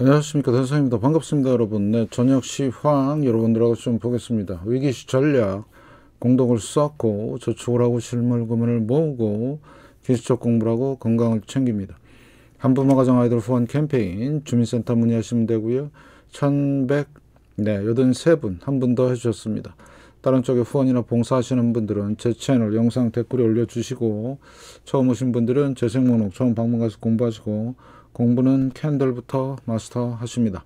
안녕하십니까 대선입니다 반갑습니다 여러분 네, 저녁 시황 여러분들하고 좀 보겠습니다 위기시 전략 공덕을 쌓고 저축을 하고 실물금을 모으고 기술적 공부를 하고 건강을 챙깁니다 한부모 가정 아이들 후원 캠페인 주민센터 문의하시면 되고요 1 1 83분 한 분 더 해주셨습니다 다른 쪽에 후원이나 봉사하시는 분들은 제 채널 영상 댓글에 올려주시고 처음 오신 분들은 제 생목록 처음 방문가서 공부하시고 공부는 캔들부터 마스터 하십니다.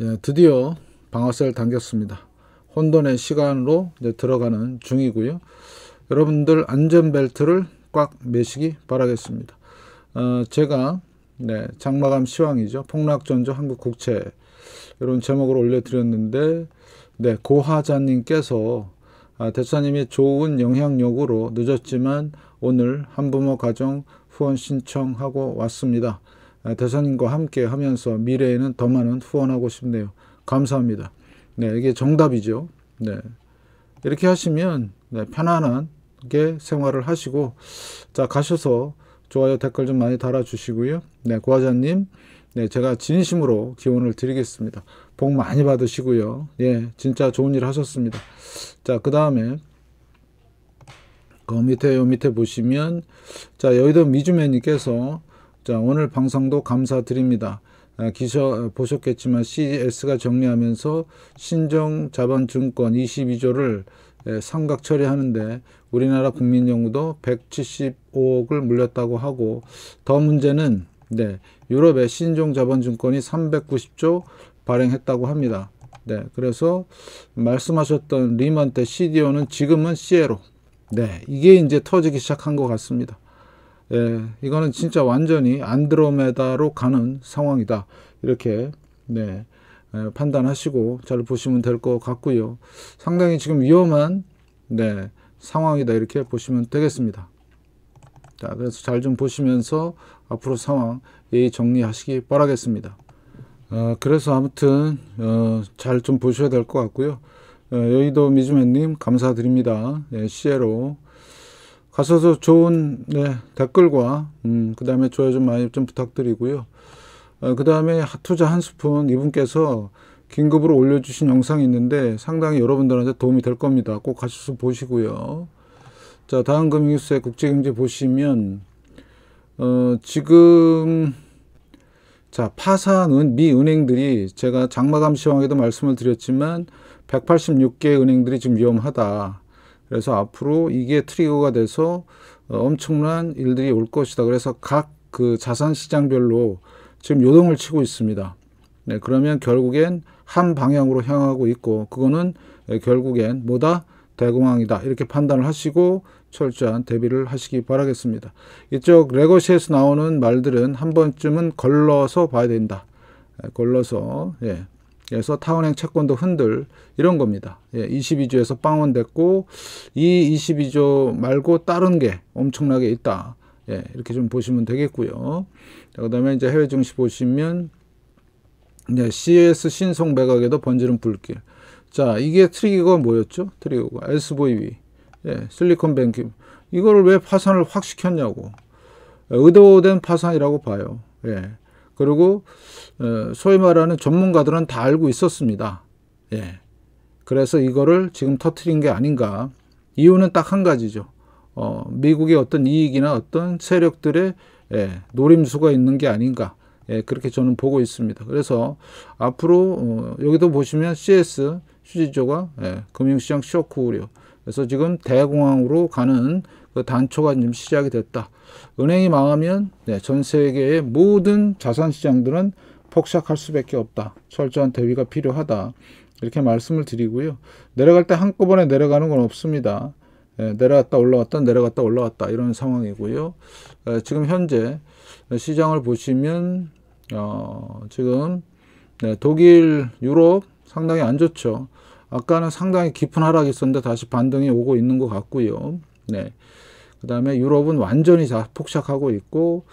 예, 드디어 방아쇠를 당겼습니다. 혼돈의 시간으로 들어가는 중이고요. 여러분들 안전벨트를 꽉 매시기 바라겠습니다. 어, 제가 네, 장마감 시황이죠. 폭락전조 한국국채 이런 제목으로 올려드렸는데 네, 고하자님께서 아, 대사님이 좋은 영향력으로 늦었지만 오늘 한부모 가정 후원 신청하고 왔습니다. 아, 대사님과 함께 하면서 미래에는 더 많은 후원하고 싶네요. 감사합니다. 네, 이게 정답이죠. 네. 이렇게 하시면 네, 편안하게 생활을 하시고 자 가셔서 좋아요 댓글 좀 많이 달아주시고요. 네, 고화자님 네, 제가 진심으로 기원을 드리겠습니다. 복 많이 받으시고요. 예, 진짜 좋은 일 하셨습니다. 자, 그 다음에 그 밑에 요 밑에 보시면 자 여의도 미주매님께서 자 오늘 방송도 감사드립니다. 아, 기사 보셨겠지만 CS가 정리하면서 신종 자본증권 22조를 예, 삼각 처리하는데 우리나라 국민 연구도 175억을 물렸다고 하고 더 문제는 네, 유럽의 신종 자본증권이 390조 발행했다고 합니다. 네, 그래서 말씀하셨던 리먼 때 CDO는 지금은 CLO 네, 이게 이제 터지기 시작한 것 같습니다. 예, 이거는 진짜 완전히 안드로메다로 가는 상황이다. 이렇게 네, 예, 판단하시고 잘 보시면 될 것 같고요. 상당히 지금 위험한 네, 상황이다. 이렇게 보시면 되겠습니다. 자, 그래서 잘 좀 보시면서 앞으로 상황 예의 정리하시기 바라겠습니다. 어, 그래서 아무튼 어, 잘 좀 보셔야 될 것 같고요. 예, 여의도 미주맨님 감사드립니다. 예, 시에로 가셔서 좋은 네, 댓글과 음, 그 다음에 좋아요 좀 많이 좀 부탁드리고요. 어, 그 다음에 핫투자 한 스푼 이분께서 긴급으로 올려주신 영상이 있는데 상당히 여러분들한테 도움이 될 겁니다. 꼭 가셔서 보시고요. 자 다음 금융뉴스의 국제경제 보시면 어, 지금 자 파산은 미 은행들이 제가 장마감 시황에도 말씀을 드렸지만 186개 은행들이 지금 위험하다. 그래서 앞으로 이게 트리거가 돼서 어, 엄청난 일들이 올 것이다. 그래서 각 그 자산 시장별로 지금 요동을 치고 있습니다. 네, 그러면 결국엔 한 방향으로 향하고 있고 그거는 예, 결국엔 뭐다 대공황이다 이렇게 판단을 하시고 철저한 대비를 하시기 바라겠습니다. 이쪽 레거시에서 나오는 말들은 한 번쯤은 걸러서 봐야 된다. 예, 걸러서 예, 그래서 타운행 채권도 흔들 이런 겁니다. 예, 22조에서 빵원 됐고 이 22조 말고 다른 게 엄청나게 있다. 예, 이렇게 좀 보시면 되겠고요. 자, 그다음에 이제 해외 증시 보시면 예, CS 신송 매각에도 번지는 불길. 자, 이게 트리거가 뭐였죠? 트리거가 SVB, 예, 실리콘뱅크 이거를 왜 파산을 확 시켰냐고. 의도된 파산이라고 봐요. 예. 그리고 어, 소위 말하는 전문가들은 다 알고 있었습니다. 예. 그래서 이거를 지금 터트린 게 아닌가. 이유는 딱 한 가지죠. 어, 미국의 어떤 이익이나 어떤 세력들의 예, 노림수가 있는 게 아닌가. 예, 그렇게 저는 보고 있습니다. 그래서 앞으로 어, 여기도 보시면 CS 휴지조가 예, 금융시장 쇼크 우려. 그래서 지금 대공황으로 가는 그 단초가 지금 시작이 됐다. 은행이 망하면 네, 전 세계의 모든 자산 시장들은 폭삭할 수밖에 없다. 철저한 대비가 필요하다. 이렇게 말씀을 드리고요. 내려갈 때 한꺼번에 내려가는 건 없습니다. 예, 내려갔다 올라왔다 내려갔다 올라왔다 이런 상황이고요. 예, 지금 현재 시장을 보시면 어, 지금 네, 독일, 유럽 상당히 안 좋죠. 아까는 상당히 깊은 하락이 있었는데 다시 반등이 오고 있는 것 같고요. 네. 그다음에 유럽은 완전히 다 폭삭하고 있고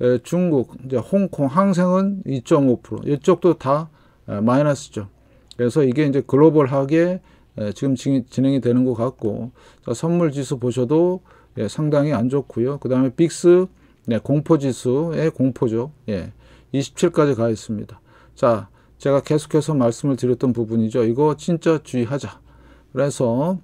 에, 중국, 이제 홍콩, 항생은 2.5% 이쪽도 다 에, 마이너스죠. 그래서 이게 이제 글로벌하게 에, 지금 진, 행이 되는 것 같고 자, 선물 지수 보셔도 예, 상당히 안 좋고요. 그다음에 빅스 네, 공포 지수의 공포죠. 예. 27까지 가 있습니다. 자, 제가 계속해서 말씀을 드렸던 부분이죠. 이거 진짜 주의하자. 그래서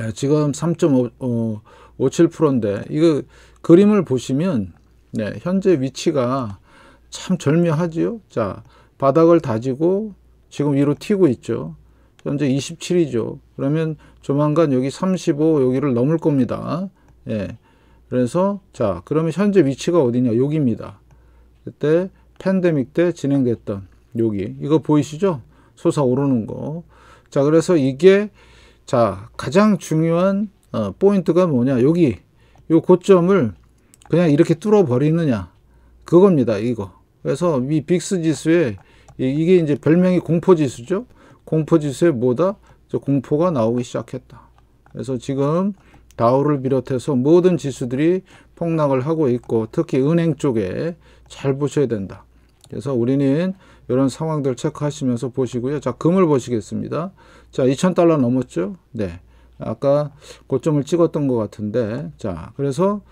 예, 지금 3.57%인데 어, 이거 그림을 보시면 예, 현재 위치가 참 절묘하지요. 자 바닥을 다지고 지금 위로 튀고 있죠. 현재 27이죠. 그러면 조만간 여기 35 여기를 넘을 겁니다. 예. 그래서 자 그러면 현재 위치가 어디냐 여기입니다. 그때 팬데믹 때 진행됐던 여기 이거 보이시죠? 솟아오르는 거. 자 그래서 이게 자 가장 중요한 어, 포인트가 뭐냐 여기 요 고점을 그냥 이렇게 뚫어 버리느냐 그겁니다 이거 그래서 이 빅스 지수에 이게 이제 별명이 공포 지수죠 공포 지수에 뭐다 저 공포가 나오기 시작했다 그래서 지금 다우를 비롯해서 모든 지수들이 폭락을 하고 있고 특히 은행 쪽에 잘 보셔야 된다 그래서 우리는 이런 상황들 체크하시면서 보시고요. 자, 금을 보시겠습니다. 자, 2,000달러 넘었죠? 네. 아까 고점을 찍었던 것 같은데. 자, 그래서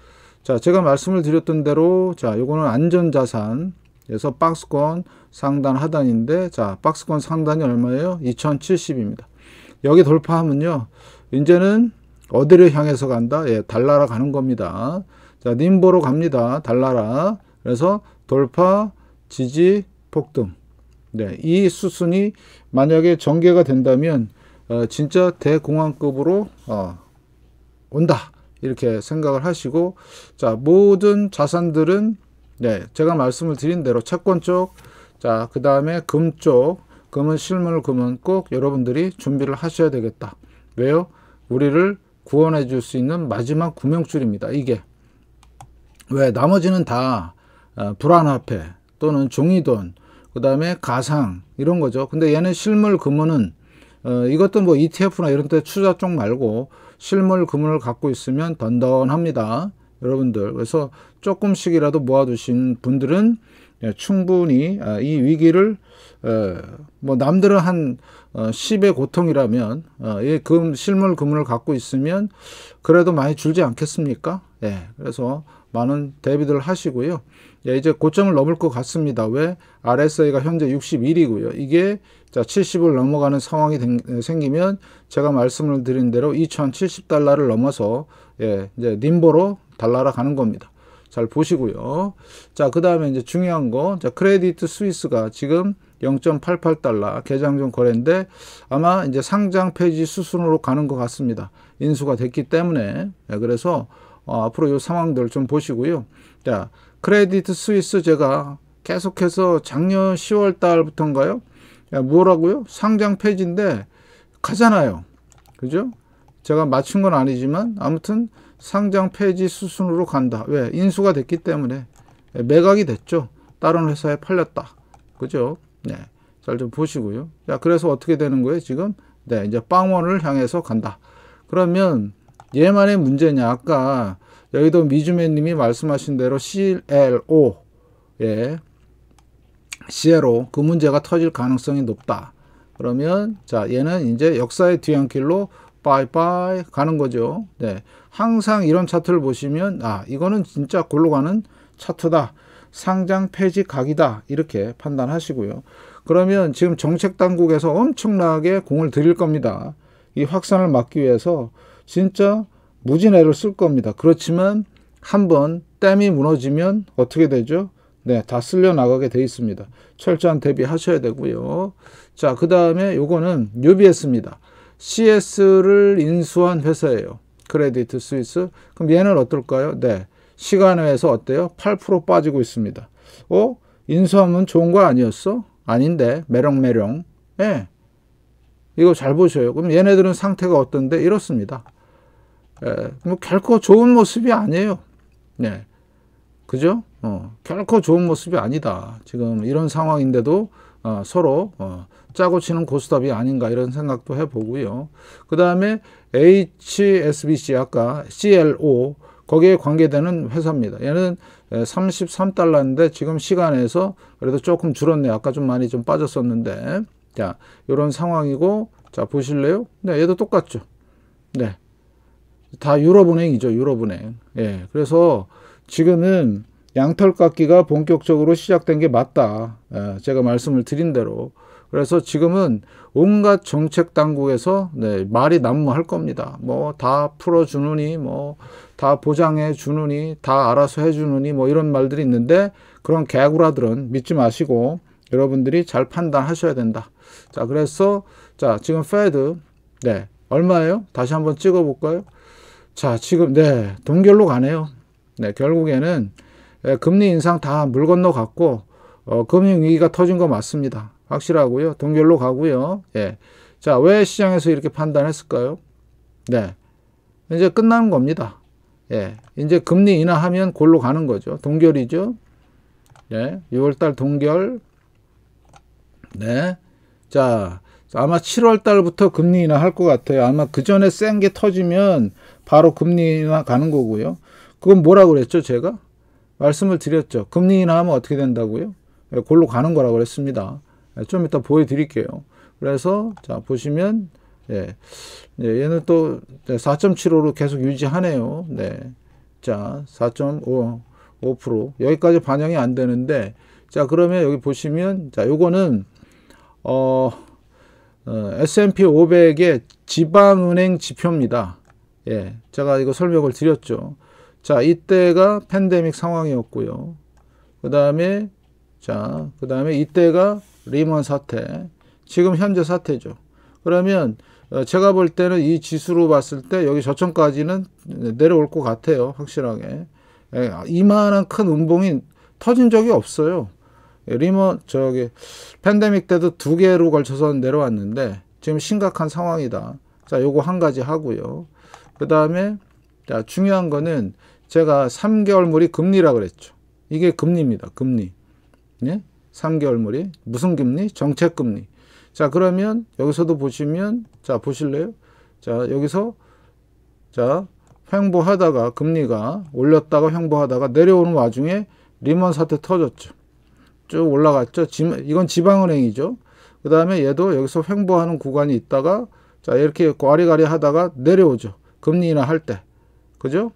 자, 제가 말씀을 드렸던 대로 자, 요거는 안전자산. 그래서 박스권 상단 하단인데 자, 박스권 상단이 얼마예요? 2,070입니다. 여기 돌파하면요. 이제는 어디를 향해서 간다? 예, 달나라 가는 겁니다. 자, 님보로 갑니다. 달나라 그래서 돌파, 지지, 폭등. 네, 이 수순이 만약에 전개가 된다면 어, 진짜 대공황급으로 어, 온다 이렇게 생각을 하시고 자 모든 자산들은 네, 제가 말씀을 드린 대로 채권 쪽, 자그 다음에 금 쪽, 금은 실물 금은 꼭 여러분들이 준비를 하셔야 되겠다. 왜요? 우리를 구원해 줄 수 있는 마지막 구명줄입니다. 이게 왜 나머지는 다 어, 불안화폐 또는 종이돈 그 다음에 가상 이런 거죠. 근데 얘는 실물 금은은 어, 이것도 뭐 ETF나 이런 데 투자 쪽 말고 실물 금을 갖고 있으면 던던합니다. 여러분들 그래서 조금씩이라도 모아두신 분들은 예, 충분히 아, 이 위기를 예, 뭐 남들은 한 어, 10의 고통이라면 어, 예, 금 실물 금을 갖고 있으면 그래도 많이 줄지 않겠습니까? 예, 그래서 많은 대비들 하시고요. 예, 이제 고점을 넘을 것 같습니다. 왜? RSI가 현재 61이고요. 이게 자 70을 넘어가는 상황이 된, 예, 생기면 제가 말씀을 드린 대로 2070달러를 넘어서 예, 이제 님보로 달라라 가는 겁니다. 잘 보시고요. 자, 그 다음에 이제 중요한 거, 자, 크레디트 스위스가 지금 0.88달러 개장중 거래인데 아마 이제 상장 폐지 수순으로 가는 것 같습니다. 인수가 됐기 때문에. 예, 그래서 어, 앞으로 이 상황들 좀 보시고요. 자, 크레딧 스위스 제가 계속해서 작년 10월 달부터인가요? 야, 뭐라고요? 상장 폐지인데 가잖아요. 그죠? 제가 맞춘 건 아니지만 아무튼 상장 폐지 수순으로 간다. 왜? 인수가 됐기 때문에 매각이 됐죠. 다른 회사에 팔렸다. 그죠? 네. 잘 좀 보시고요. 자, 그래서 어떻게 되는 거예요? 지금 네, 이제 빵원을 향해서 간다. 그러면 얘만의 문제냐? 아까 여의도 미주맨님이 말씀하신 대로 CLO, 예, CLO 그 문제가 터질 가능성이 높다. 그러면 자 얘는 이제 역사의 뒤안길로 빠이빠이 가는 거죠. 네, 항상 이런 차트를 보시면 아 이거는 진짜 골로 가는 차트다. 상장 폐지 각이다 이렇게 판단하시고요. 그러면 지금 정책 당국에서 엄청나게 공을 들일 겁니다. 이 확산을 막기 위해서 진짜 무진애를 쓸 겁니다. 그렇지만 한번 댐이 무너지면 어떻게 되죠? 네, 다 쓸려 나가게 돼 있습니다. 철저한 대비하셔야 되고요. 자, 그 다음에 요거는 UBS입니다. CS를 인수한 회사예요. 크레디트 스위스. 그럼 얘는 어떨까요? 네. 시간외에서 어때요? 8% 빠지고 있습니다. 어? 인수하면 좋은 거 아니었어? 아닌데. 매력매력 예. 네. 이거 잘 보셔요. 그럼 얘네들은 상태가 어떤데? 이렇습니다. 예, 뭐 결코 좋은 모습이 아니에요. 네. 그죠? 어, 결코 좋은 모습이 아니다. 지금 이런 상황인데도 어, 서로 어, 짜고 치는 고스톱이 아닌가 이런 생각도 해보고요. 그 다음에 HSBC 아까 CLO 거기에 관계되는 회사입니다. 얘는 33달러인데 예, 지금 시간에서 그래도 조금 줄었네요. 아까 좀 많이 좀 빠졌었는데 자, 이런 상황이고 자, 보실래요? 네, 얘도 똑같죠. 네. 다 유럽은행이죠, 유럽은행. 예. 그래서 지금은 양털깎기가 본격적으로 시작된 게 맞다. 예, 제가 말씀을 드린 대로. 그래서 지금은 온갖 정책 당국에서 네, 말이 난무할 겁니다. 뭐 다 풀어 주느니 뭐 다 보장해 주느니 다 알아서 해 주느니 뭐 이런 말들이 있는데 그런 개구라들은 믿지 마시고 여러분들이 잘 판단하셔야 된다. 자, 그래서 자, 지금 페드 네. 얼마예요? 다시 한번 찍어 볼까요? 자, 지금 네. 동결로 가네요. 네, 결국에는 네, 금리 인상 다 물 건너 갔고 어, 금융 위기가 터진 거 맞습니다. 확실하고요. 동결로 가고요. 예. 자, 왜 시장에서 이렇게 판단했을까요? 네. 이제 끝나 겁니다. 예. 이제 금리 인하하면 골로 가는 거죠. 동결이죠. 예. 6월 달 동결. 네. 자, 아마 7월 달부터 금리 인하 할것 같아요. 아마 그 전에 센 게 터지면 바로 금리 인하 가는 거고요. 그건 뭐라 그랬죠, 제가? 말씀을 드렸죠. 금리 인하하면 어떻게 된다고요? 예, 골로 가는 거라고 그랬습니다. 예, 좀 이따 보여드릴게요. 그래서 자 보시면 예, 예 얘는 또 4.75로 계속 유지하네요. 네, 자4.5 5% 여기까지 반영이 안 되는데 자 그러면 여기 보시면 자 요거는 어, 어, S&P 500의 지방은행 지표입니다. 예, 제가 이거 설명을 드렸죠. 자, 이때가 팬데믹 상황이었고요. 그 다음에, 자, 그 다음에 이때가 리먼 사태. 지금 현재 사태죠. 그러면 어, 제가 볼 때는 이 지수로 봤을 때 여기 저점까지는 내려올 것 같아요. 확실하게. 예, 이만한 큰 음봉이 터진 적이 없어요. 리모 저기 팬데믹 때도 두 개로 걸쳐서 내려왔는데 지금 심각한 상황이다. 자, 요거 한 가지 하고요. 그 다음에 자, 중요한 거는 제가 3개월물이 금리라 그랬죠. 이게 금리입니다. 금리. 예? 3개월물이 무슨 금리? 정책 금리. 자, 그러면 여기서도 보시면 자, 보실래요? 자, 여기서 자, 횡보하다가 금리가 올렸다가 횡보하다가 내려오는 와중에 리먼 사태 터졌죠. 쭉 올라갔죠. 이건 지방은행이죠. 그 다음에 얘도 여기서 횡보하는 구간이 있다가 자 이렇게 와리가리 하다가 내려오죠. 금리 인하 할 때. 그죠?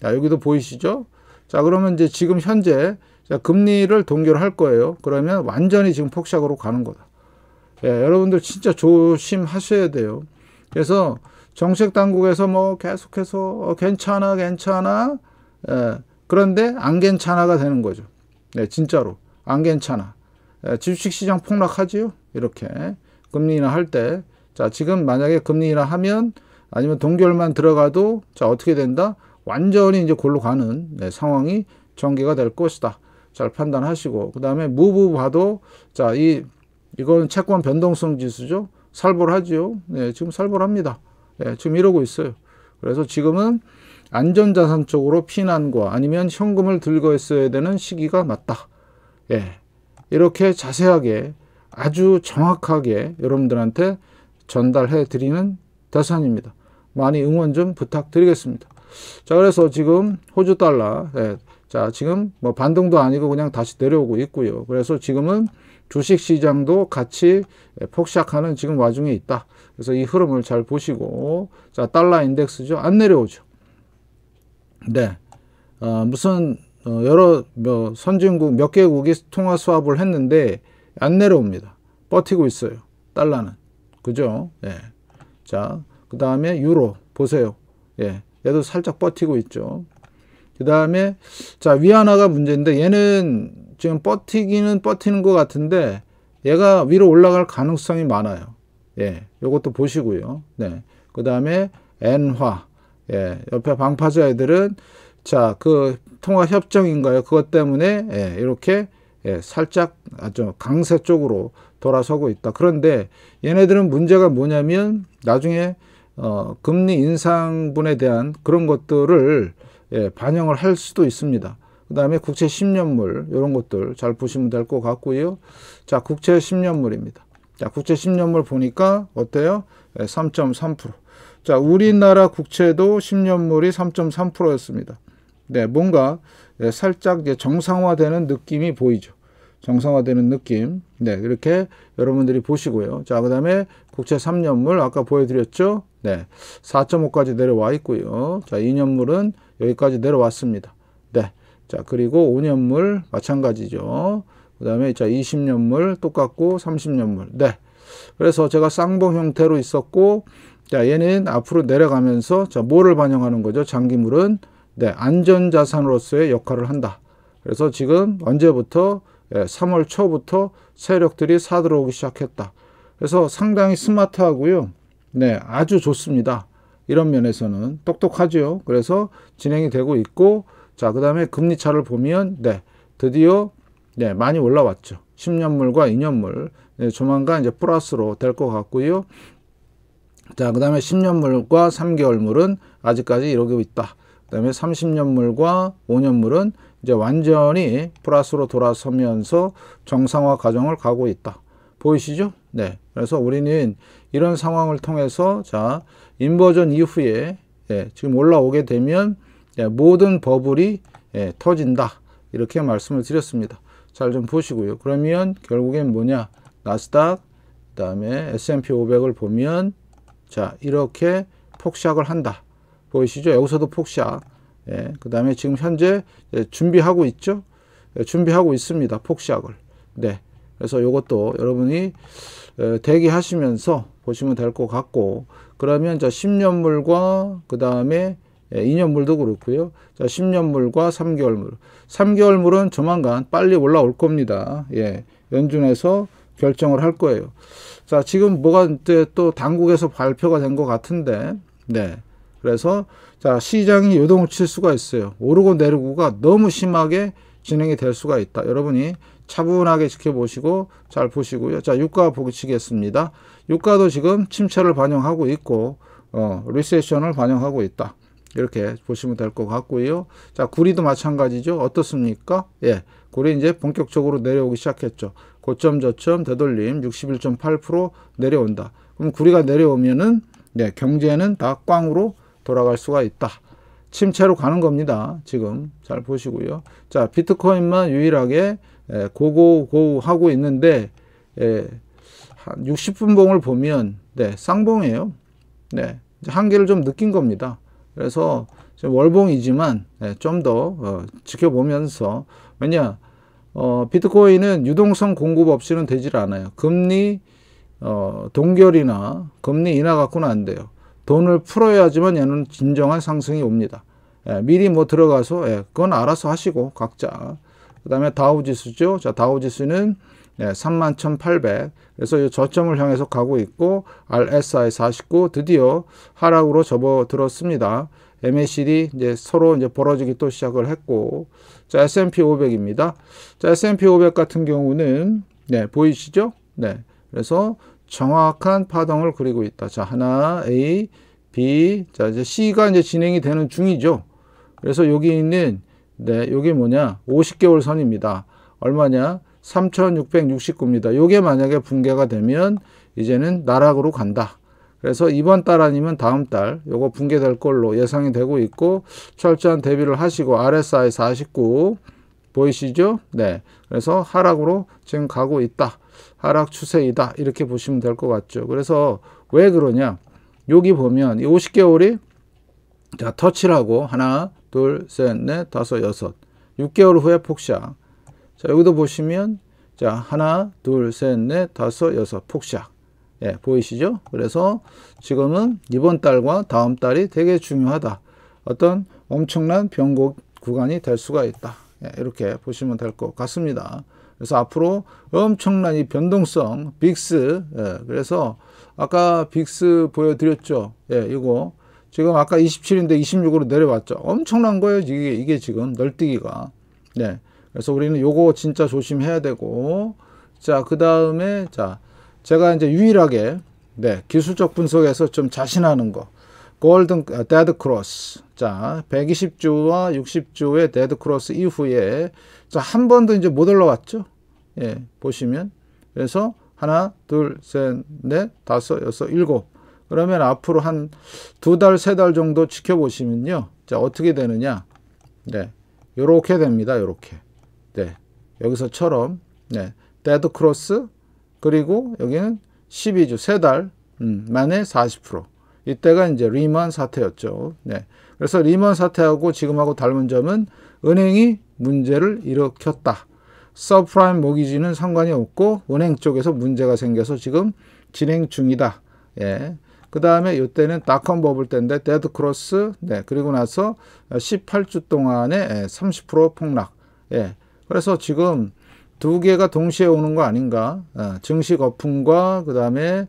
자 여기도 보이시죠? 자 그러면 이제 지금 현재 자, 금리를 동결 할 거예요. 그러면 완전히 지금 폭삭으로 가는 거다. 예, 여러분들 진짜 조심하셔야 돼요. 그래서 정책 당국에서 뭐 계속해서 어, 괜찮아 괜찮아 예, 그런데 안 괜찮아가 되는 거죠. 네, 진짜로. 안 괜찮아. 주식시장 폭락하지요. 이렇게 금리 인할때자 지금 만약에 금리 인 하면 아니면 동결만 들어가도 자 어떻게 된다? 완전히 이제 골로 가는 네, 상황이 전개가 될 것이다. 잘 판단하시고 그 다음에 무브 봐도 자이 이건 채권 변동성 지수죠. 살벌하지요. 네, 지금 살벌합니다. 네, 지금 이러고 있어요. 그래서 지금은 안전자산 쪽으로 피난과 아니면 현금을 들고 있어야 되는 시기가 맞다. 예. 이렇게 자세하게 아주 정확하게 여러분들한테 전달해 드리는 대산입니다. 많이 응원 좀 부탁드리겠습니다. 자, 그래서 지금 호주 달러, 예. 자, 지금 뭐반동도 아니고 그냥 다시 내려오고 있고요. 그래서 지금은 주식 시장도 같이 예, 폭삭하는 지금 와중에 있다. 그래서 이 흐름을 잘 보시고, 자, 달러 인덱스죠. 안 내려오죠. 네. 어, 무슨 어, 여러 뭐 선진국 몇 개국이 통화 수합을 했는데 안 내려옵니다. 버티고 있어요. 달러는. 그죠? 예. 자, 그 다음에 유로 보세요. 예. 얘도 살짝 버티고 있죠. 그 다음에 자 위안화가 문제인데 얘는 지금 버티기는 버티는 것 같은데 얘가 위로 올라갈 가능성이 많아요. 예, 요것도 보시고요. 네, 그 다음에 엔화, 예, 옆에 방파제 애들은 자, 그 통화 협정인가요? 그것 때문에 예, 이렇게 예, 살짝 아주 강세 쪽으로 돌아서고 있다. 그런데 얘네들은 문제가 뭐냐면 나중에 어, 금리 인상분에 대한 그런 것들을 예, 반영을 할 수도 있습니다. 그 다음에 국채 10년물 이런 것들 잘 보시면 될 것 같고요. 자 국채 10년물입니다. 자 국채 10년물 보니까 어때요? 예, 3.3%. 자 우리나라 국채도 10년물이 3.3%였습니다. 네, 뭔가 네, 살짝 이제 정상화되는 느낌이 보이죠. 정상화되는 느낌. 네, 이렇게 여러분들이 보시고요. 자, 그 다음에 국채 3년물 아까 보여드렸죠? 네, 4.5까지 내려와 있고요. 자, 2년물은 여기까지 내려왔습니다. 네, 자, 그리고 5년물 마찬가지죠. 그 다음에 자, 20년물 똑같고 30년물. 네, 그래서 제가 쌍봉 형태로 있었고, 자, 얘는 앞으로 내려가면서 자, 뭐를 반영하는 거죠? 장기물은 네, 안전자산으로서의 역할을 한다. 그래서 지금 언제부터 예, 3월 초부터 세력들이 사들어오기 시작했다. 그래서 상당히 스마트하고요. 네, 아주 좋습니다. 이런 면에서는 똑똑하죠 그래서 진행이 되고 있고 자, 그다음에 금리 차를 보면 네, 드디어 네, 많이 올라왔죠. 10년물과 2년물. 네, 조만간 이제 플러스로 될 것 같고요. 자, 그다음에 10년물과 3개월물은 아직까지 이러고 있다. 다음에 30년물과 5년물은 이제 완전히 플러스로 돌아서면서 정상화 과정을 가고 있다. 보이시죠? 네. 그래서 우리는 이런 상황을 통해서 자, 인버전 이후에 예, 지금 올라오게 되면 예, 모든 버블이 예, 터진다. 이렇게 말씀을 드렸습니다. 잘 좀 보시고요. 그러면 결국엔 뭐냐? 나스닥, 그 다음에 S&P 500을 보면 자, 이렇게 폭삭을 한다. 보이시죠? 여기서도 폭샷. 예, 그 다음에 지금 현재 준비하고 있죠? 예, 준비하고 있습니다. 폭샷을. 네. 그래서 이것도 여러분이 어, 대기하시면서 보시면 될 것 같고, 그러면 자, 10년물과 그 다음에 2년물도 예, 그렇고요. 자, 10년물과 3개월물. 3개월물은 조만간 빨리 올라올 겁니다. 예. 연준에서 결정을 할 거예요. 자, 지금 뭐가 또 당국에서 발표가 된 것 같은데, 네. 그래서 자 시장이 요동을 칠 수가 있어요. 오르고 내리고가 너무 심하게 진행이 될 수가 있다. 여러분이 차분하게 지켜보시고 잘 보시고요. 자 유가 보시겠습니다. 유가도 지금 침체를 반영하고 있고 어, 리세션을 반영하고 있다. 이렇게 보시면 될 것 같고요. 자, 구리도 마찬가지죠. 어떻습니까? 예. 구리 이제 본격적으로 내려오기 시작했죠. 고점, 저점, 되돌림 61.8% 내려온다. 그럼 구리가 내려오면은 예, 경제는 다 꽝으로 돌아갈 수가 있다. 침체로 가는 겁니다. 지금 잘 보시고요. 자, 비트코인만 유일하게 고고고 하고 있는데 한 60분 봉을 보면 네, 쌍봉이에요. 네, 한계를 좀 느낀 겁니다. 그래서 월봉이지만 예, 네, 좀더 어, 지켜보면서 왜냐 어, 비트코인은 유동성 공급 없이는 되질 않아요. 금리 어, 동결이나 금리 인하 갖고는 안 돼요. 돈을 풀어야지만 얘는 진정한 상승이 옵니다. 예, 미리 뭐 들어가서 예, 그건 알아서 하시고 각자. 그 다음에 다우지수죠. 자 다우지수는 예, 31,800. 그래서 이 저점을 향해서 가고 있고 RSI 49 드디어 하락으로 접어들었습니다. MACD 이제 서로 이제 벌어지기 또 시작을 했고 자 S&P 500입니다. 자 S&P 500 같은 경우는 네 보이시죠? 네 그래서 정확한 파동을 그리고 있다. 자, 하나, A, B, 자, 이제 C가 이제 진행이 되는 중이죠. 그래서 여기 있는, 네, 여기 뭐냐, 50개월 선입니다. 얼마냐, 3,669입니다. 요게 만약에 붕괴가 되면 이제는 나락으로 간다. 그래서 이번 달 아니면 다음 달 요거 붕괴될 걸로 예상이 되고 있고 철저한 대비를 하시고 RSI 49 보이시죠? 네. 그래서 하락으로 지금 가고 있다. 하락 추세이다. 이렇게 보시면 될 것 같죠. 그래서 왜 그러냐? 여기 보면 이 50개월이 자, 터치라고 하나, 둘, 셋, 넷, 다섯, 여섯. 6개월 후에 폭샥. 자, 여기도 보시면 자, 하나, 둘, 셋, 넷, 다섯, 여섯 폭샥. 예, 보이시죠? 그래서 지금은 이번 달과 다음 달이 되게 중요하다. 어떤 엄청난 변곡 구간이 될 수가 있다. 예, 이렇게 보시면 될 것 같습니다. 그래서 앞으로 엄청난 이 변동성 빅스 예, 그래서 아까 빅스 보여드렸죠 예 이거 지금 아까 27인데 26으로 내려왔죠 엄청난 거예요 이게 이게 지금 널뛰기가 네 그래서 우리는 요거 진짜 조심해야 되고 자그 다음에 자 제가 이제 유일하게 네 기술적 분석에서 좀 자신하는 거 골든 아, 데드 크로스 자 120주와 60주의 데드 크로스 이후에 한 번도 이제 못 올라왔죠. 예, 보시면. 그래서 하나, 둘, 셋, 넷, 다섯, 여섯, 일곱. 그러면 앞으로 한 두 달, 세 달 정도 지켜보시면요. 자, 어떻게 되느냐. 네. 요렇게 됩니다. 요렇게. 네. 여기서처럼. 네. 데드 크로스. 그리고 여기는 12주, 세달 음, 만에 40%. 이때가 이제 리먼 사태였죠. 네. 그래서 리먼 사태하고 지금하고 닮은 점은 은행이 문제를 일으켰다. 서프라임 모기지는 상관이 없고 은행 쪽에서 문제가 생겨서 지금 진행 중이다. 예. 그 다음에 이때는 닷컴 버블 때인데 데드크로스 네 그리고 나서 18주 동안에 30% 예, 폭락 예 그래서 지금 두 개가 동시에 오는 거 아닌가 예, 증시 거품과 그 다음에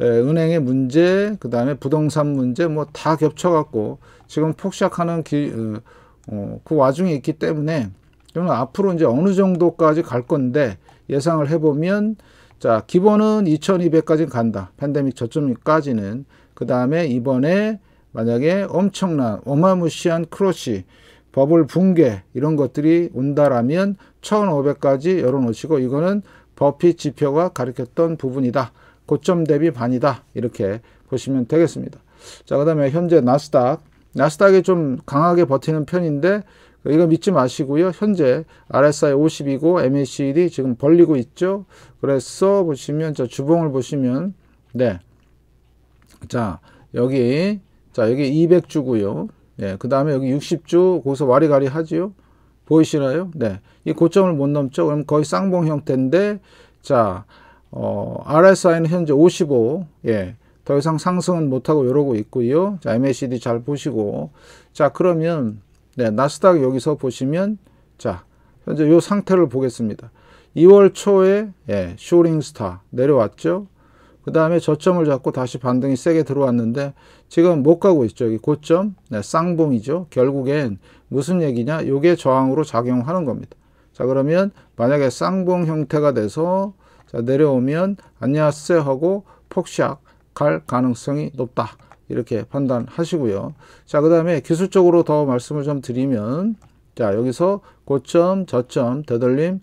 예, 은행의 문제 그 다음에 부동산 문제 뭐 다 겹쳐 갖고 지금 폭락하는 기, 어, 어, 그 와중에 있기 때문에 그러면 앞으로 이제 어느 정도까지 갈 건데 예상을 해보면 자 기본은 2200까지 간다 팬데믹 저점까지는 그 다음에 이번에 만약에 엄청난 어마무시한 크로시 버블 붕괴 이런 것들이 온다라면 1500까지 열어놓으시고 이거는 버피 지표가 가리켰던 부분이다 고점 대비 반이다 이렇게 보시면 되겠습니다 자그 다음에 현재 나스닥 나스닥이 좀 강하게 버티는 편인데 이거 믿지 마시고요. 현재 RSI 50이고 MACD 지금 벌리고 있죠. 그래서 보시면 저 주봉을 보시면 네. 자, 여기 자, 여기 200주고요. 네, 예, 그다음에 여기 60주 거기서 와리가리 하지요. 보이시나요? 네. 이 고점을 못 넘죠. 그럼 거의 쌍봉 형태인데 자, 어, RSI는 현재 55. 예. 더 이상 상승은 못하고 이러고 있고요. 자, MACD 잘 보시고. 자, 그러면, 네, 나스닥 여기서 보시면, 자, 현재 요 상태를 보겠습니다. 2월 초에, 예, 쇼링스타 내려왔죠. 그 다음에 저점을 잡고 다시 반등이 세게 들어왔는데, 지금 못 가고 있죠. 여기 고점, 네, 쌍봉이죠. 결국엔 무슨 얘기냐? 요게 저항으로 작용하는 겁니다. 자, 그러면 만약에 쌍봉 형태가 돼서, 자, 내려오면, 안녕하세요 하고, 폭샥, 갈 가능성이 높다. 이렇게 판단하시고요. 자, 그 다음에 기술적으로 더 말씀을 좀 드리면, 자, 여기서 고점, 저점, 되돌림,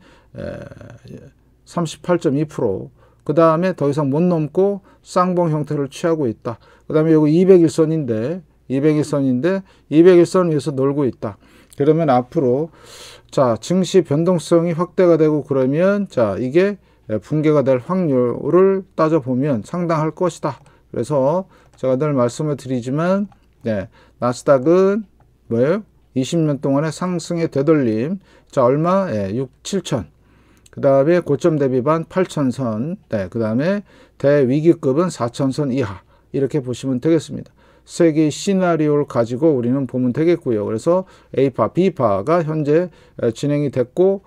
38.2%, 그 다음에 더 이상 못 넘고 쌍봉 형태를 취하고 있다. 그 다음에 여기 201선인데, 201선인데, 201선 위에서 놀고 있다. 그러면 앞으로, 자, 증시 변동성이 확대가 되고 그러면, 자, 이게 예, 붕괴가 될 확률을 따져보면 상당할 것이다. 그래서 제가 늘 말씀을 드리지만 네, 나스닥은 뭐예요? 20년 동안의 상승의 되돌림. 자, 얼마? 예, 6, 7천. 그 다음에 고점 대비 반 8천선. 네, 그 다음에 대위기급은 4천선 이하. 이렇게 보시면 되겠습니다. 세 개의 시나리오를 가지고 우리는 보면 되겠고요. 그래서 A파, B파가 현재 진행이 됐고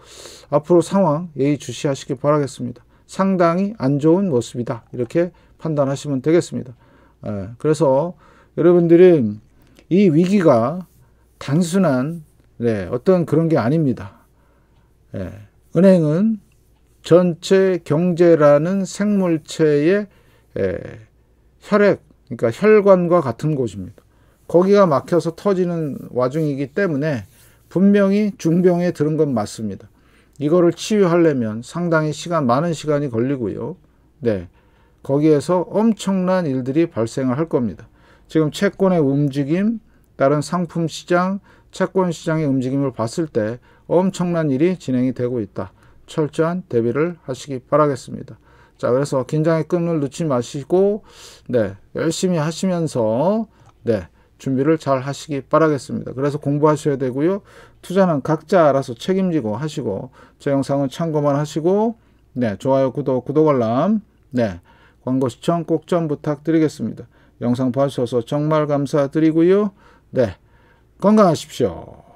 앞으로 상황 예의 주시하시기 바라겠습니다. 상당히 안 좋은 모습이다. 이렇게 판단하시면 되겠습니다. 그래서 여러분들은 이 위기가 단순한 네, 어떤 그런 게 아닙니다. 은행은 전체 경제라는 생물체의 혈액, 그러니까 혈관과 같은 곳입니다. 거기가 막혀서 터지는 와중이기 때문에 분명히 중병에 들은 건 맞습니다. 이거를 치유하려면 상당히 시간 많은 시간이 걸리고요. 네. 거기에서 엄청난 일들이 발생을 할 겁니다. 지금 채권의 움직임, 다른 상품 시장, 채권 시장의 움직임을 봤을 때 엄청난 일이 진행이 되고 있다. 철저한 대비를 하시기 바라겠습니다. 자, 그래서 긴장의 끈을 놓지 마시고, 네, 열심히 하시면서, 네, 준비를 잘 하시기 바라겠습니다. 그래서 공부하셔야 되고요. 투자는 각자 알아서 책임지고 하시고, 제 영상은 참고만 하시고, 네, 좋아요, 구독, 구독 알람, 네, 광고 시청 꼭 좀 부탁드리겠습니다. 영상 봐주셔서 정말 감사드리고요. 네, 건강하십시오.